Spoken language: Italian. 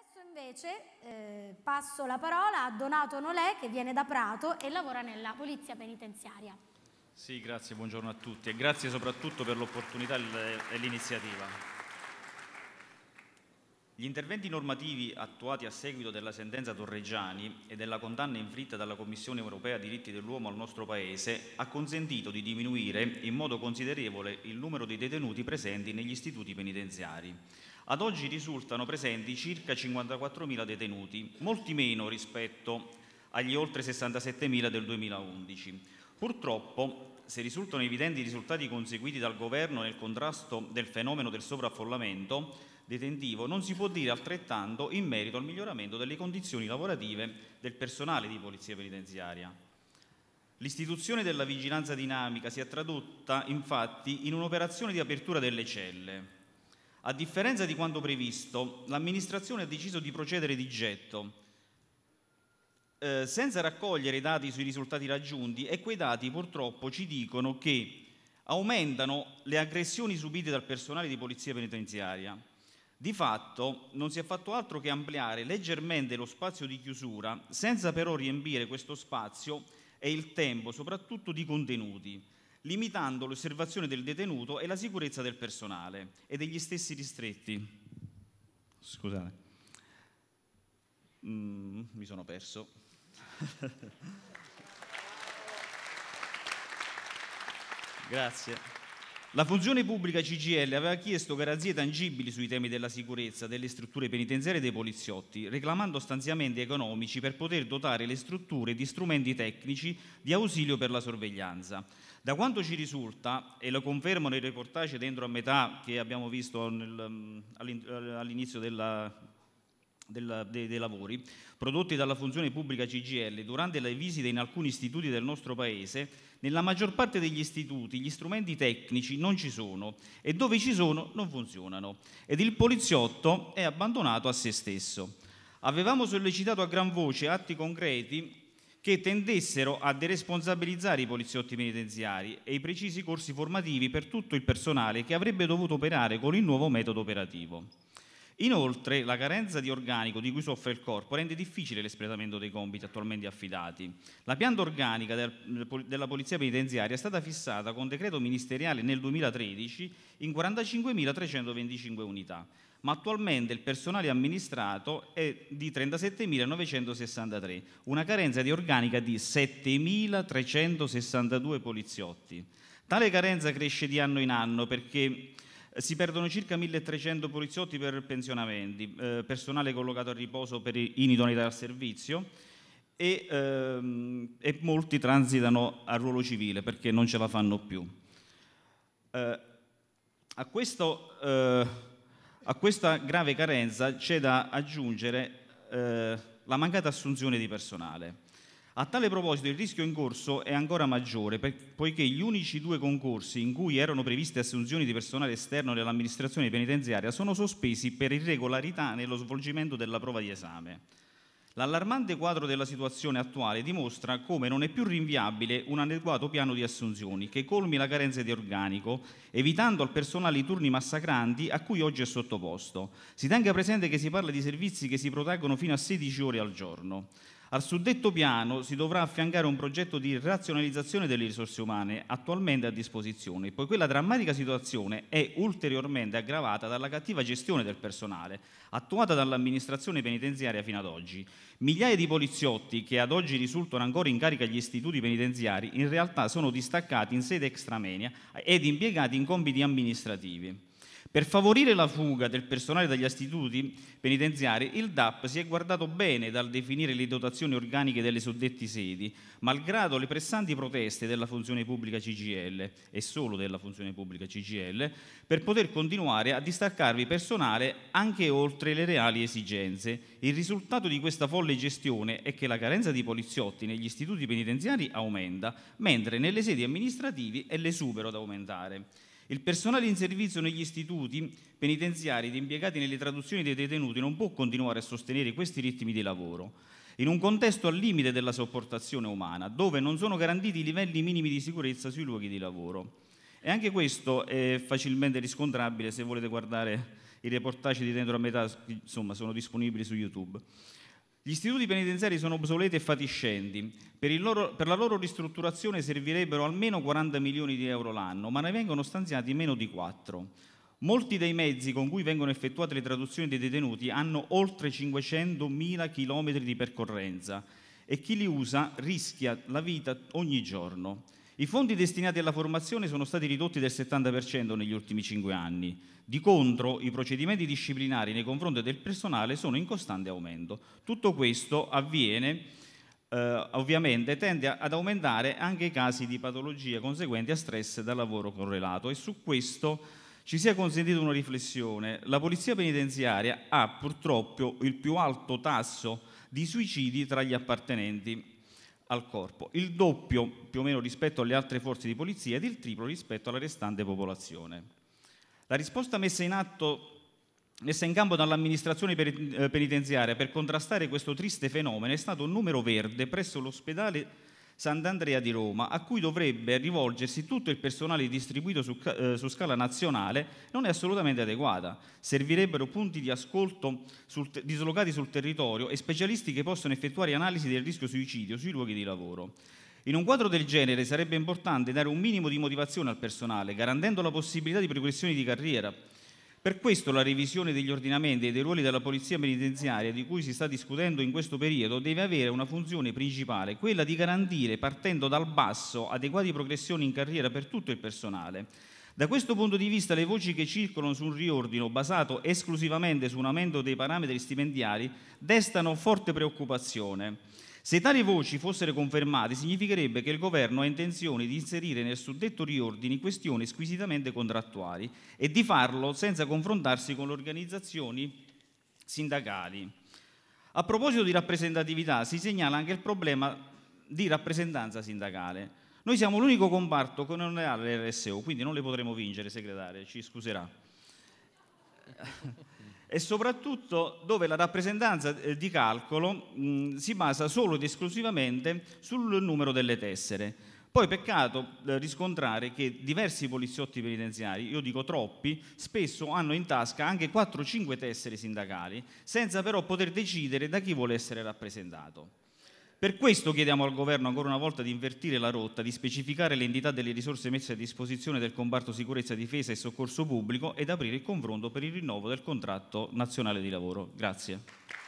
Adesso invece eh, passo la parola a Donato Nolè che viene da Prato e lavora nella Polizia Penitenziaria. Sì, grazie, buongiorno a tutti e grazie soprattutto per l'opportunità e l'iniziativa. Gli interventi normativi attuati a seguito della sentenza Torreggiani e della condanna inflitta dalla Commissione europea diritti dell'uomo al nostro Paese ha consentito di diminuire in modo considerevole il numero di detenuti presenti negli istituti penitenziari. Ad oggi risultano presenti circa 54.000 detenuti, molti meno rispetto agli oltre 67.000 del 2011. Purtroppo, se risultano evidenti i risultati conseguiti dal Governo nel contrasto del fenomeno del sovraffollamento, detentivo, non si può dire altrettanto in merito al miglioramento delle condizioni lavorative del personale di polizia penitenziaria. L'istituzione della vigilanza dinamica si è tradotta infatti in un'operazione di apertura delle celle. A differenza di quanto previsto, l'amministrazione ha deciso di procedere di getto, eh, senza raccogliere i dati sui risultati raggiunti e quei dati purtroppo ci dicono che aumentano le aggressioni subite dal personale di polizia penitenziaria, di fatto non si è fatto altro che ampliare leggermente lo spazio di chiusura, senza però riempire questo spazio e il tempo soprattutto di contenuti, limitando l'osservazione del detenuto e la sicurezza del personale e degli stessi ristretti. Scusate, mm, mi sono perso. Grazie. La funzione pubblica CGL aveva chiesto garanzie tangibili sui temi della sicurezza delle strutture penitenziarie e dei poliziotti, reclamando stanziamenti economici per poter dotare le strutture di strumenti tecnici di ausilio per la sorveglianza. Da quanto ci risulta, e lo confermano i reportage dentro a metà che abbiamo visto mm, eh, all'inizio della della, dei, dei, lavori prodotti dalla funzione pubblica CGL durante le visite in alcuni istituti del nostro Paese, nella maggior parte degli istituti gli strumenti tecnici non ci sono e dove ci sono non funzionano ed il poliziotto è abbandonato a se stesso. Avevamo sollecitato a gran voce atti concreti che tendessero a deresponsabilizzare i poliziotti penitenziari e i precisi corsi formativi per tutto il personale che avrebbe dovuto operare con il nuovo metodo operativo. Inoltre, la carenza di organico di cui soffre il corpo rende difficile l'espletamento dei compiti attualmente affidati. La pianta organica del, della Polizia Penitenziaria è stata fissata con decreto ministeriale nel 2013 in 45.325 unità, ma attualmente il personale amministrato è di 37.963, una carenza di organica di 7.362 poliziotti. Tale carenza cresce di anno in anno perché si perdono circa 1300 poliziotti per pensionamenti, eh, personale collocato a riposo per inidoneità al servizio e, ehm, e, molti transitano a ruolo civile perché non ce la fanno più. Eh, a, questo, eh, a, questa grave carenza c'è da aggiungere eh, la mancata assunzione di personale. A tale proposito il rischio in corso è ancora maggiore poiché gli unici due concorsi in cui erano previste assunzioni di personale esterno dell'amministrazione penitenziaria sono sospesi per irregolarità nello svolgimento della prova di esame. L'allarmante quadro della situazione attuale dimostra come non è più rinviabile un adeguato piano di assunzioni che colmi la carenza di organico, evitando al personale i turni massacranti a cui oggi è sottoposto. Si tenga presente che si parla di servizi che si protraggono fino a 16 ore al giorno. Al suddetto piano si dovrà affiancare un progetto di razionalizzazione delle risorse umane attualmente a disposizione, poiché la drammatica situazione è ulteriormente aggravata dalla cattiva gestione del personale attuata dall'amministrazione penitenziaria fino ad oggi. Migliaia di poliziotti che ad oggi risultano ancora in carica agli istituti penitenziari in realtà sono distaccati in sede extramenia ed impiegati in compiti amministrativi. Per favorire la fuga del personale dagli istituti penitenziari, il DAP si è guardato bene dal definire le dotazioni organiche delle suddette sedi, malgrado le pressanti proteste della funzione pubblica CGL e solo della funzione pubblica CGL, per poter continuare a distaccarvi personale anche oltre le reali esigenze. Il risultato di questa folle gestione è che la carenza di poliziotti negli istituti penitenziari aumenta, mentre nelle sedi amministrative è l'esubero ad aumentare. Il personale in servizio negli istituti penitenziari ed impiegati nelle traduzioni dei detenuti non può continuare a sostenere questi ritmi di lavoro in un contesto al limite della sopportazione umana, dove non sono garantiti i livelli minimi di sicurezza sui luoghi di lavoro. E anche questo è facilmente riscontrabile se volete guardare i reportage di dentro a metà, insomma, sono disponibili su YouTube. Gli istituti penitenziari sono obsoleti e fatiscenti, per, loro, per, la loro ristrutturazione servirebbero almeno 40 milioni di euro l'anno, ma ne vengono stanziati meno di 4. Molti dei mezzi con cui vengono effettuate le traduzioni dei detenuti hanno oltre 500.000 km di percorrenza e chi li usa rischia la vita ogni giorno. I fondi destinati alla formazione sono stati ridotti del 70% negli ultimi cinque anni. Di contro, i procedimenti disciplinari nei confronti del personale sono in costante aumento. Tutto questo avviene, eh, ovviamente, tende ad aumentare anche i casi di patologie conseguenti a stress da lavoro correlato e su questo ci sia consentita una riflessione. La polizia penitenziaria ha purtroppo il più alto tasso di suicidi tra gli appartenenti al corpo, il doppio più o meno rispetto alle altre forze di polizia ed il triplo rispetto alla restante popolazione. La risposta messa in atto messa in campo dall'amministrazione eh, penitenziaria per contrastare questo triste fenomeno è stato un numero verde presso l'ospedale Sant'Andrea di Roma, a cui dovrebbe rivolgersi tutto il personale distribuito su, eh, su scala nazionale, non è assolutamente adeguata. Servirebbero punti di ascolto sul dislocati sul territorio e specialisti che possono effettuare analisi del rischio suicidio sui luoghi di lavoro. In un quadro del genere sarebbe importante dare un minimo di motivazione al personale, garantendo la possibilità di progressioni di carriera per questo la revisione degli ordinamenti e dei ruoli della polizia penitenziaria di cui si sta discutendo in questo periodo deve avere una funzione principale, quella di garantire, partendo dal basso, adeguate progressioni in carriera per tutto il personale. Da questo punto di vista le voci che circolano su un riordino basato esclusivamente su un aumento dei parametri stipendiari destano forte preoccupazione. Se tali voci fossero confermate, significherebbe che il governo ha intenzione di inserire nel suddetto riordini questioni squisitamente contrattuali e di farlo senza confrontarsi con le organizzazioni sindacali. A proposito di rappresentatività, si segnala anche il problema di rappresentanza sindacale. Noi siamo l'unico comparto che non ha l'RSO, quindi non le potremo vincere, segretario, ci scuserà e soprattutto dove la rappresentanza eh, di calcolo si basa solo ed esclusivamente sul numero delle tessere. Poi peccato eh, riscontrare che diversi poliziotti penitenziari, io dico troppi, spesso hanno in tasca anche 4-5 tessere sindacali, senza però poter decidere da chi vuole essere rappresentato. Per questo chiediamo al Governo ancora una volta di invertire la rotta, di specificare l'entità delle risorse messe a disposizione del comparto sicurezza, difesa e soccorso pubblico ed aprire il confronto per il rinnovo del contratto nazionale di lavoro. Grazie.